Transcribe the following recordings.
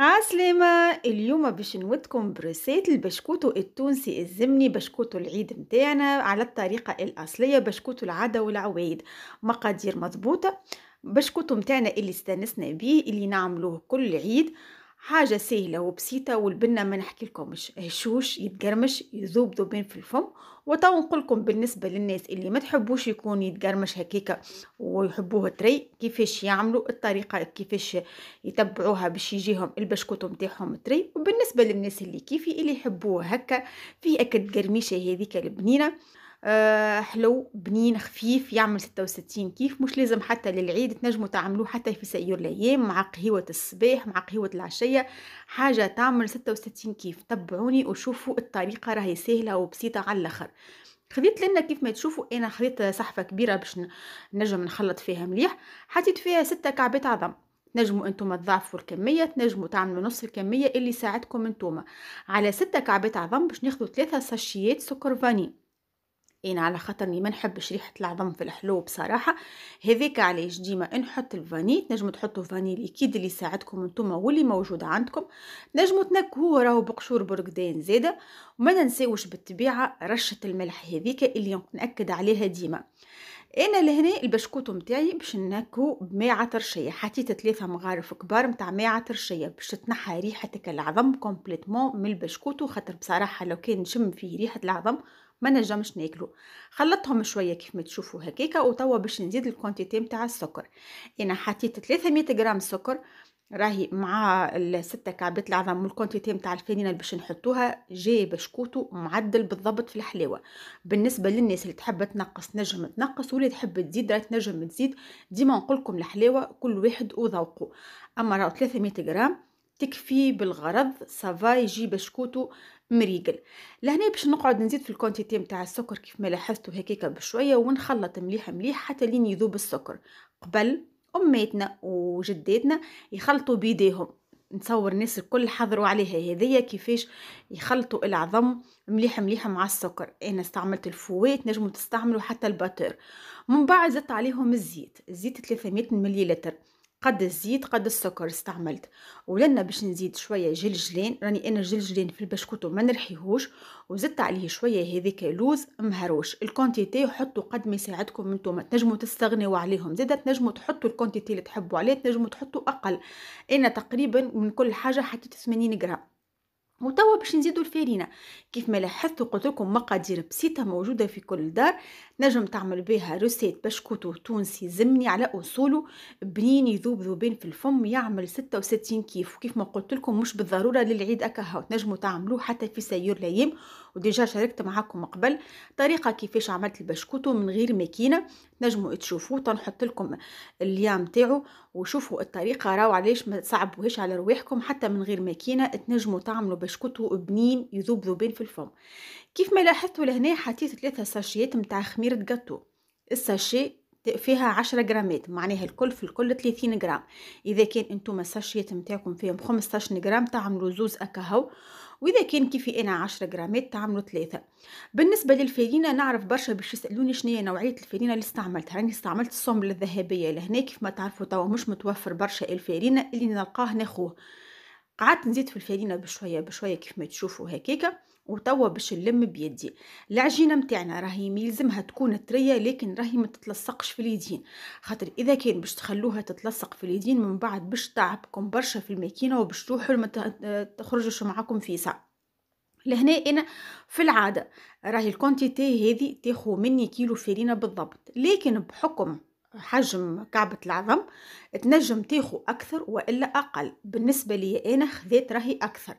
عسلامة اليوم باش نودكم بريسات البشكوت التونسي الزمني بشكوت العيد متاعنا على الطريقة الأصلية بشكوت العادة والعوايد مقادير مضبوطة بشكوت متاعنا اللي استانسنا بيه اللي نعملوه كل عيد حاجة سهلة وبسيطة والبنة ما نحكي لكمش هشوش يتقرمش يذوب ذوبين في الفم وتو نقول لكم بالنسبة للناس اللي ما تحبوش يكون يتقرمش هكيكا ويحبوه تري كيفاش يعملوا الطريقة كيفاش يتبعوها باش يجيهم البشكوت نتاعهم تري وبالنسبة للناس اللي كيفي اللي يحبوه هكا فيه اكد قرميشة هذيك البنينة آه، حلو بنين خفيف يعمل 66 كيف مش لازم حتى للعيد تنجموا تعملوه حتى في سائر الايام مع قهوه الصباح مع قهوه العشيه حاجه تعمل 66 كيف تبعوني وشوفوا الطريقه راهي سهله وبسيطه على الاخر خذيت لنا كيف ما تشوفوا انا خذيت صحفه كبيره باش نجم نخلط فيها مليح حطيت فيها ستة كعبات عظم تنجموا انتم تضاعفوا الكميه تنجموا تعملوا نص الكميه اللي ساعدكم انتم على ستة كعبات عظم باش ناخذوا ثلاثة ساشيات سكر فاني انا على خاطرني ما نحبش ريحه العظم في الحلو بصراحه هذاك علاش ديما نحط الفاني تنجموا تحطوا فاني ليكيد اللي يساعدكم نتوما واللي موجود عندكم نجموا تنكهوه راهو بقشور برقدان زاده وما ننساوش بالطبيعه رشه الملح هذيك اللي ناكد عليها ديما انا لهنا البشكوت متاعي باش نكهو بماعة ترشية حطيت ثلاثة مغارف كبار متاع ماعة ترشية باش تنحى ريحتك العظم كومبليتمون من البشكوت خاطر بصراحة لو كان نشم فيه ريحة العظم ما نجمش ناكلو خلطتهم شويه كيف ما تشوفوا هكاكا وتوا باش نزيد الكونتيتي نتاع السكر انا حطيت ثلاثة مية غرام سكر راهي مع الستة كعبات العظم والكونتيتي نتاع الفنينة اللي باش نحطوها جاي بشكوتو معدل بالضبط في الحلاوه بالنسبه للناس اللي تحب تنقص نجم تنقص واللي تحب تزيد راه تنجم تزيد ديما نقول لكم الحلاوه كل واحد وذوقه اما راهو 300 غرام تكفي بالغرض سافا يجي بشكوتو مريقل لهنا باش نقعد نزيد في الكونتيتي نتاع السكر كيف ما لاحظتوا هكاك بشويه ونخلط مليح مليح حتى لين يذوب السكر قبل اميتنا وجداتنا يخلطوا بيديهم نتصور الناس الكل حضروا عليها هذيا كيفاش يخلطوا العظم مليح مليح مع السكر انا استعملت الفوات نجموا تستعملوا حتى الباتر من بعد زدت عليهم الزيت الزيت 300 مليلتر قد الزيت قد السكر استعملت ولنا باش نزيد شويه جلجلين راني انا جلجلين في البشكوت وما نرحيهوش وزدت عليه شويه هذيك لوز مهروش الكونتيتي حطوا قد ما يساعدكم انتم تنجموا تستغنوا عليهم زاده تنجموا تحطوا الكونتيتي اللي تحبوا عليه تنجموا تحطوا اقل انا تقريبا من كل حاجه حطيت 80 غرام وتوا باش نزيدوا الفارينه كيف ما لاحظتوا قلت لكم مقادير بسيطه موجوده في كل دار نجم تعمل بها روسيت بشكوتو تونسي زمني على اصوله بنين يذوب ذوبين في الفم يعمل 66 كيف وكيف ما قلت لكم مش بالضروره للعيد اكهو تنجموا تعملوه حتى في سيور الايام وديجا شاركت معاكم قبل طريقه كيفاش عملت البشكوتو من غير ماكينه تنجموا تشوفوه تنحط لكم اليام تاعو وشوفوا الطريقه راو علاش ما تصعبوهاش على رواحكم حتى من غير ماكينه تنجموا تعملوا بشكوتو بنين يذوب ذوبين في الفم كيف ما لاحظتوا لهنا حطيت ثلاثة ساشيات متاع خميرة جاتو الساشي فيها عشرة جرامات معناها الكل في الكل ثلاثين جرام اذا كان انتم الساشيات متاعكم فيهم 15 جرام تعملوا زوز اكهو واذا كان كيفي انا عشرة جرامات تعملوا ثلاثه بالنسبه للفرينه نعرف برشا باش يسالوني شنو هي نوعيه الفرينه اللي استعملتها راني استعملت السمبل الذهبيه لهنا كيف ما تعرفوا توا مش متوفر برشا الفرينه اللي نلقاه ناخوه قعدت نزيد في الفرينه بشويه بشويه كيف ما تشوفوا هكاكا وتوا باش نلم بيدي العجينه نتاعنا راهي يلزمها تكون طريه لكن راهي ما تتلصقش في اليدين خاطر اذا كان باش تخلوها تتلصق في اليدين من بعد باش تعبكم برشا في الماكينه وباش تروحوا ما آه، تخرجوش معاكم فيسع لهنا انا في العاده راهي الكونتيتي هذه تاخو مني كيلو فرينه بالضبط لكن بحكم حجم كعبة العظم تنجم تاخو أكثر وإلا أقل بالنسبة لي أنا خذيت راهي أكثر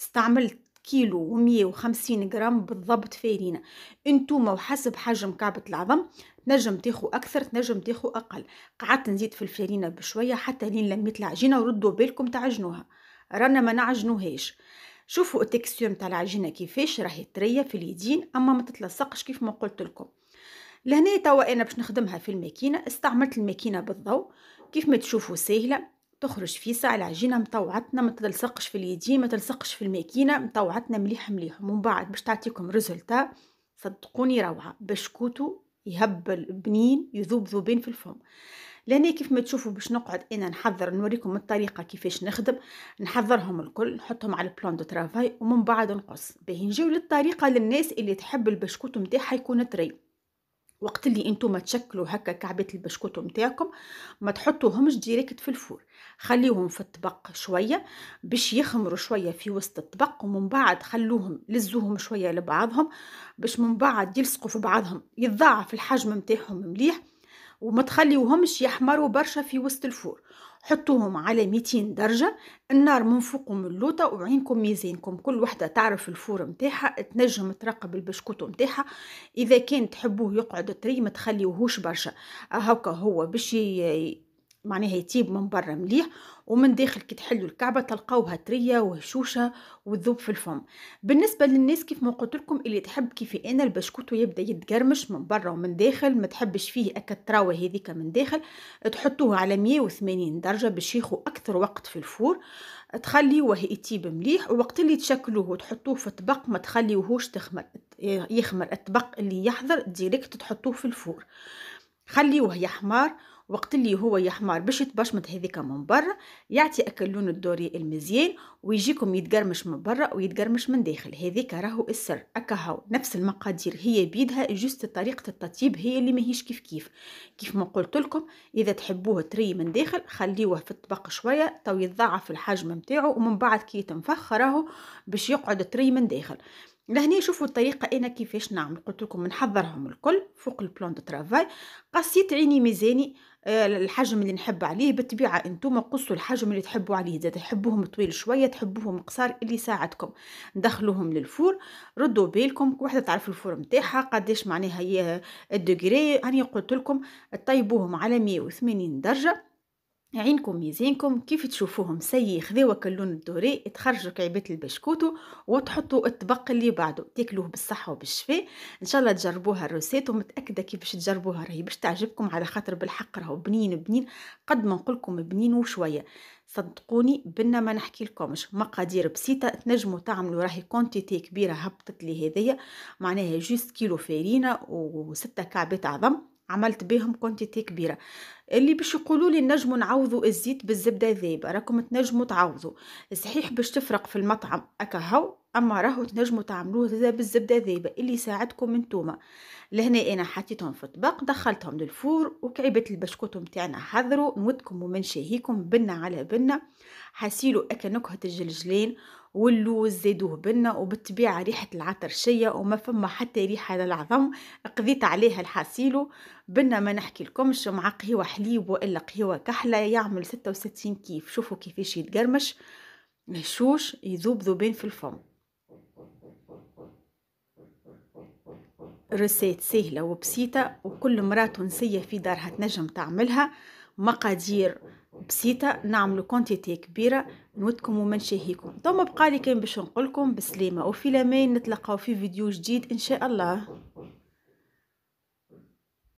استعملت كيلو و150 غرام بالضبط فارينة انتوما وحسب حجم كعبة العظم تنجم تاخو اكثر تنجم تاخو اقل قعدت نزيد في الفارينة بشوية حتى لين لميت العجينة وردوا بالكم تعجنوها رانا ما نعجنوهاش شوفوا التكستور نتاع العجينه كيفاش راهي طريه في اليدين اما ما تتلصقش كيف ما قلت لكم لهنا توا انا باش نخدمها في الماكينه استعملت الماكينه بالضوء كيف ما تشوفوا سهله تخرج فيسع العجينة مطوعتنا ما تلصقش في اليدين ما تلصقش في الماكينة مطوعتنا مليح مليح ومن بعد باش تعطيكم ريزلتا صدقوني روعة بشكوتو يهبل بنين يذوب ذوبين في الفم لاني كيف ما تشوفوا باش نقعد انا نحضر نوريكم الطريقه كيفاش نخدم نحضرهم الكل نحطهم على البلان دو ترافاي ومن بعد نقص باهي نجيو للطريقه للناس اللي تحب البشكوت نتاعها يكون طري وقت اللي انتم تشكلوا هكا كعبه البسكوت نتاعكم ما تحطوهمش ديريكت في الفور خليهم في الطبق شويه باش يخمروا شويه في وسط الطبق ومن بعد خلوهم لزوهم شويه لبعضهم باش من بعد يلصقوا في بعضهم يتضاعف الحجم نتاعهم مليح وما تخليوهمش يحمروا برشا في وسط الفور حطوهم على 200 درجة النار من فوق ومن اللوطة وعينكم ميزينكم كل وحدة تعرف الفور متاحة تنجم تراقب البشكوت متاحة إذا كان تحبوه يقعد طري ما تخليوهوش برشا هكا هو باش معناها يطيب من برا مليح ومن داخل كي تحلوا الكعبه تلقاوها طريه وهشوشه وتذوب في الفم بالنسبه للناس كيف ما قلت لكم اللي تحب كيف انا البشكوت يبدا يتقرمش من برا ومن داخل ما تحبش فيه اكتراوه هذيك من داخل تحطوه على 180 درجه باش ياخو اكثر وقت في الفور تخليوه يطيب مليح ووقت اللي تشكلوه وتحطوه في طبق ما تخليوهوش تخمر يخمر الطبق اللي يحضر ديريكت تحطوه في الفور خليوه يحمر وقت اللي هو يحمر باش يتبشمط هذيك من برا يعطي اكل لون الدوري المزيان ويجيكم يتقرمش من برا ويتقرمش من داخل هذيك راهو السر اكهو نفس المقادير هي بيدها جست طريقه التطيب هي اللي ماهيش كيف كيف كيف ما قلت لكم اذا تحبوه طري من داخل خليوه في الطبق شويه تو يتضاعف الحجم نتاعو ومن بعد كي تنفخ راهو باش يقعد طري من داخل لهنا شوفوا الطريقه انا كيفاش نعمل قلت لكم نحضرهم الكل فوق البلون دو ترافاي قصيت عيني ميزاني آه، الحجم اللي نحب عليه بالطبيعة انتم قصوا الحجم اللي تحبوا عليه إذا تحبوهم طويل شوية تحبوهم قصار اللي يساعدكم دخلوهم للفور ردوا بالكم وحدة تعرف الفور نتاعها قداش معناها هي الدوغري انا قلت لكم طيبوهم على 180 درجة عينكم يزينكم كيف تشوفوهم سي خذوك اللون الدوري تخرجوا كعبات البشكوتو وتحطوا الطبق اللي بعده تاكلوه بالصحه وبالشفاء ان شاء الله تجربوها الروسيت ومتاكده كيفاش تجربوها راهي باش تعجبكم على خاطر بالحق راهو بنين بنين قد ما نقولكم بنين وشويه صدقوني بنا ما نحكي لكمش مقادير بسيطه تنجموا تعملوا راهي كونتيتي كبيره هبطت لي هذيا معناها جوست كيلو فرينه وسته كعبات عظم عملت بيهم كونتيتي كبيره اللي باش يقولوا لي نجموا نعوضوا الزيت بالزبده ذايبه راكم تنجموا تعوضوا صحيح باش تفرق في المطعم اكهو اما راهو تنجموا تعملوه زي بالزبده ذايبه اللي يساعدكم انتوما لهنا انا حطيتهم في طبق دخلتهم للفور وكعبه البشكوت نتاعنا حضروا نودكم ومنشهيكم بنا على بنا حسيلو اكا نكهه الجلجلين واللوز زادوه بنا وبالطبيعة ريحة العطر شية وما فما حتى ريحة للعظم قضيت عليها الحاسيلو بنا ما نحكي لكمش مع قهوة حليب وإلا قهوة كحلة يعمل ستة وستين كيف شوفوا كيفاش يتقرمش مهشوش يذوب ذوبين في الفم رسيت سهلة وبسيطة وكل مرأة تونسية في دارها تنجم تعملها مقادير بسيطة نعملو كونتيتي كبيرة نودكم وما نشهيكم دوما بقالي كان باش نقولكم بسلامة وفي لامين نتلقاو في فيديو جديد ان شاء الله